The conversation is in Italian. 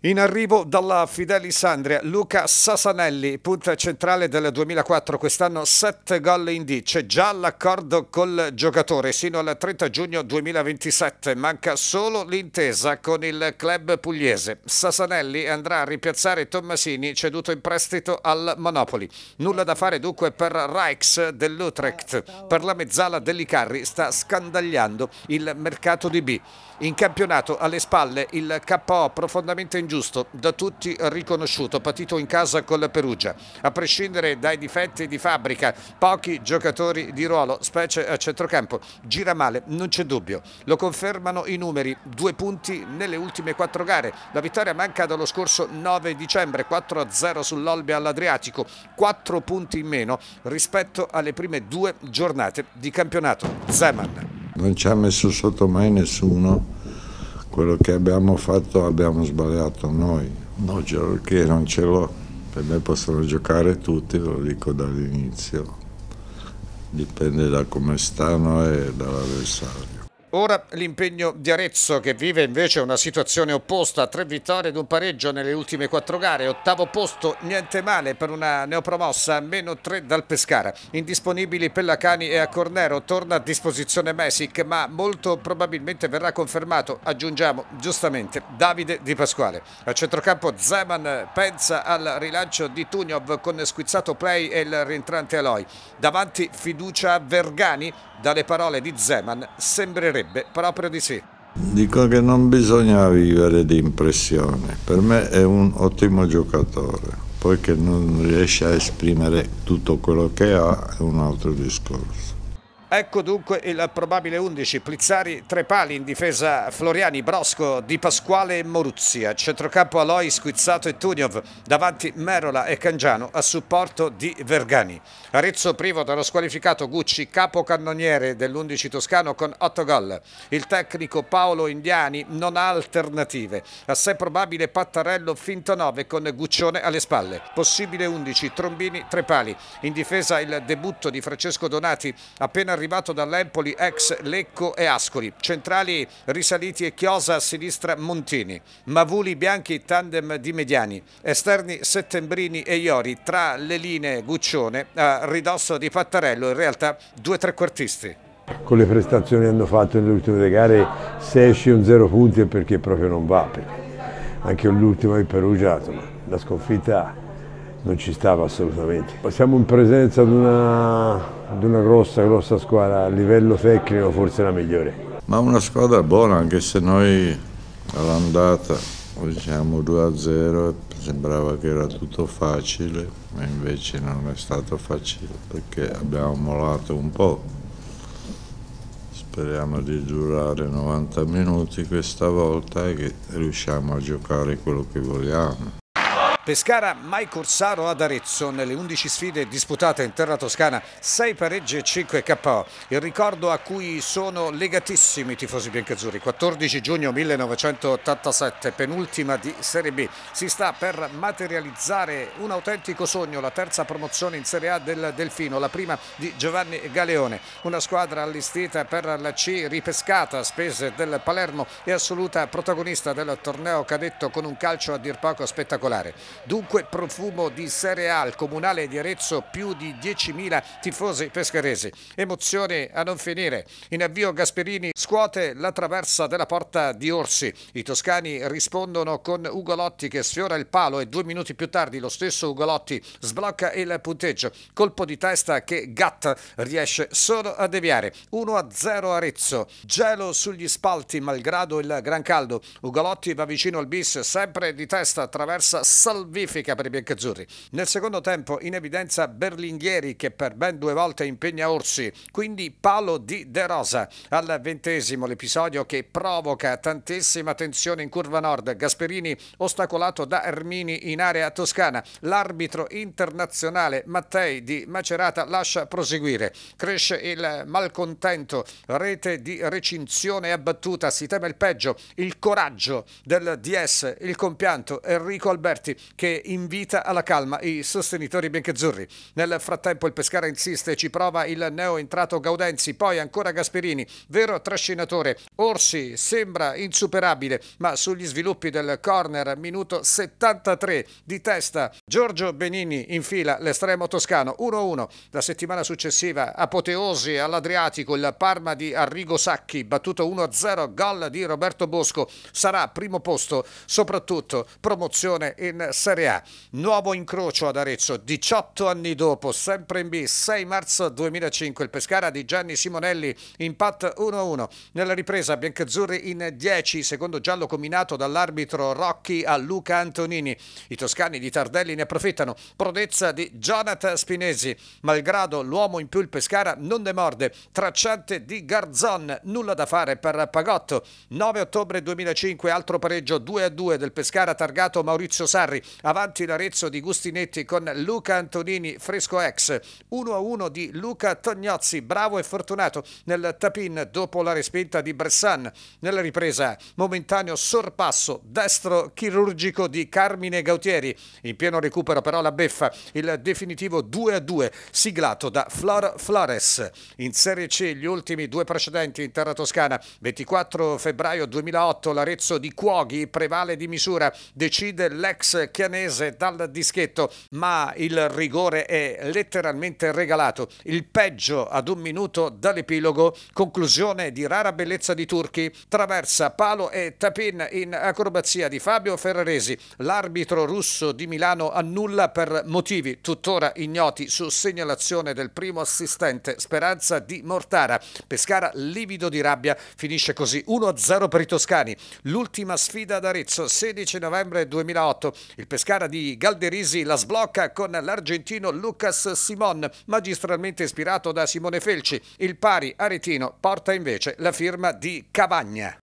In arrivo dalla Fidelis Andria, Luca Sasanelli, punta centrale del 2004, quest'anno 7 gol in D, c'è già l'accordo col giocatore sino al 30 giugno 2027, manca solo l'intesa con il club pugliese. Sasanelli andrà a ripiazzare Tommasini, ceduto in prestito al Monopoli. Nulla da fare dunque per Reichs dell'Utrecht, per la mezzala dell'Icarri sta scandagliando il mercato di B. In campionato alle spalle il KO profondamente in ingiusto, da tutti riconosciuto, patito in casa con la Perugia. A prescindere dai difetti di fabbrica, pochi giocatori di ruolo, specie a centrocampo, gira male, non c'è dubbio. Lo confermano i numeri, due punti nelle ultime quattro gare. La vittoria manca dallo scorso 9 dicembre, 4-0 sull'Olbe all'Adriatico, quattro punti in meno rispetto alle prime due giornate di campionato. Zeman. Non ci ha messo sotto mai nessuno quello che abbiamo fatto abbiamo sbagliato noi. No, che non ce l'ho, per me possono giocare tutti, lo dico dall'inizio, dipende da come stanno e dall'avversario. Ora l'impegno di Arezzo che vive invece una situazione opposta, tre vittorie ed un pareggio nelle ultime quattro gare, ottavo posto, niente male per una neopromossa, meno tre dal Pescara. Indisponibili Pellacani e a Cornero, torna a disposizione Mesic ma molto probabilmente verrà confermato, aggiungiamo giustamente, Davide Di Pasquale. A centrocampo Zeman pensa al rilancio di Tuniov con squizzato play e il rientrante Aloy. Davanti fiducia a Vergani, dalle parole di Zeman sembrerebbe direbbe proprio di sì. Dico che non bisogna vivere di impressione, per me è un ottimo giocatore, poi che non riesce a esprimere tutto quello che ha è un altro discorso. Ecco dunque il probabile 11, Plizzari tre pali in difesa Floriani, Brosco, Di Pasquale e Moruzzi, centrocampo Aloi, Squizzato e Tuniov, davanti Merola e Cangiano a supporto di Vergani. Arezzo privo dallo squalificato Gucci, capocannoniere dell'11 toscano con 8 gol. Il tecnico Paolo Indiani non ha alternative, assai probabile Pattarello finto 9 con Guccione alle spalle. Possibile 11, Trombini tre pali, in difesa il debutto di Francesco Donati appena arrivato dall'Empoli ex Lecco e Ascoli, centrali risaliti e Chiosa a sinistra Montini, Mavuli Bianchi tandem di Mediani, esterni Settembrini e Iori tra le linee Guccione a ridosso di Pattarello, in realtà due trequartisti con le prestazioni che hanno fatto nelle ultime due gare se esce un zero punti è perché proprio non va perché anche l'ultima in Perugia insomma, la sconfitta non ci stava assolutamente. Siamo in presenza di una, di una grossa, grossa squadra, a livello tecnico forse la migliore. Ma una squadra buona, anche se noi all'andata diciamo 2-0 sembrava che era tutto facile, ma invece non è stato facile perché abbiamo molato un po'. Speriamo di durare 90 minuti questa volta e che riusciamo a giocare quello che vogliamo. Pescara mai Corsaro ad Arezzo nelle 11 sfide disputate in terra toscana 6 pareggi e 5 KO il ricordo a cui sono legatissimi i tifosi biancazzurri 14 giugno 1987 penultima di Serie B si sta per materializzare un autentico sogno la terza promozione in Serie A del Delfino la prima di Giovanni Galeone una squadra allestita per la C ripescata a spese del Palermo e assoluta protagonista del torneo cadetto con un calcio a dir poco spettacolare Dunque profumo di Serie A al Comunale di Arezzo più di 10.000 tifosi pescheresi Emozione a non finire. In avvio Gasperini scuote la traversa della porta di Orsi. I toscani rispondono con Ugolotti che sfiora il palo e due minuti più tardi lo stesso Ugolotti sblocca il punteggio. Colpo di testa che Gatt riesce solo a deviare. 1-0 Arezzo. Gelo sugli spalti malgrado il gran caldo. Ugolotti va vicino al bis, sempre di testa, attraversa Salvatore salvifica per i biancazzurri. Nel secondo tempo in evidenza Berlinghieri che per ben due volte impegna Orsi, quindi palo di De Rosa. Al ventesimo l'episodio che provoca tantissima tensione in curva nord. Gasperini ostacolato da Ermini in area toscana. L'arbitro internazionale Mattei di Macerata lascia proseguire. Cresce il malcontento, rete di recinzione abbattuta, si teme il peggio, il coraggio del DS, il compianto Enrico Alberti che invita alla calma i sostenitori biancazzurri. Nel frattempo il Pescara insiste, e ci prova il neo entrato Gaudenzi, poi ancora Gasperini, vero trascinatore. Orsi sembra insuperabile, ma sugli sviluppi del corner, minuto 73 di testa, Giorgio Benini in fila l'estremo toscano 1-1. La settimana successiva apoteosi all'Adriatico, il Parma di Arrigo Sacchi, battuto 1-0, gol di Roberto Bosco. Sarà primo posto, soprattutto promozione in Serie Serie A. Nuovo incrocio ad Arezzo, 18 anni dopo, sempre in B, 6 marzo 2005, il Pescara di Gianni Simonelli, impatta 1-1. Nella ripresa Biancazzurri in 10, secondo giallo combinato dall'arbitro Rocchi a Luca Antonini. I toscani di Tardelli ne approfittano, prodezza di Jonathan Spinesi. Malgrado l'uomo in più il Pescara non demorde, tracciante di Garzon, nulla da fare per Pagotto. 9 ottobre 2005, altro pareggio 2-2 del Pescara targato Maurizio Sarri avanti l'Arezzo di Gustinetti con Luca Antonini Fresco ex 1-1 di Luca Tognozzi bravo e fortunato nel tapin dopo la respinta di Bressan nella ripresa momentaneo sorpasso destro chirurgico di Carmine Gautieri in pieno recupero però la beffa il definitivo 2-2 siglato da Flor Flores in Serie C gli ultimi due precedenti in terra toscana 24 febbraio 2008 l'Arezzo di Cuoghi prevale di misura decide l'ex Chianese dal dischetto, ma il rigore è letteralmente regalato. Il peggio ad un minuto dall'epilogo, conclusione di rara bellezza di Turchi, traversa palo e tapin in acrobazia di Fabio Ferraresi. L'arbitro russo di Milano annulla per motivi tuttora ignoti su segnalazione del primo assistente Speranza di Mortara. Pescara livido di rabbia, finisce così 1-0 per i toscani. L'ultima sfida ad Arezzo, 16 novembre 2008. Il il Pescara di Galderisi la sblocca con l'argentino Lucas Simon, magistralmente ispirato da Simone Felci. Il pari aretino porta invece la firma di Cavagna.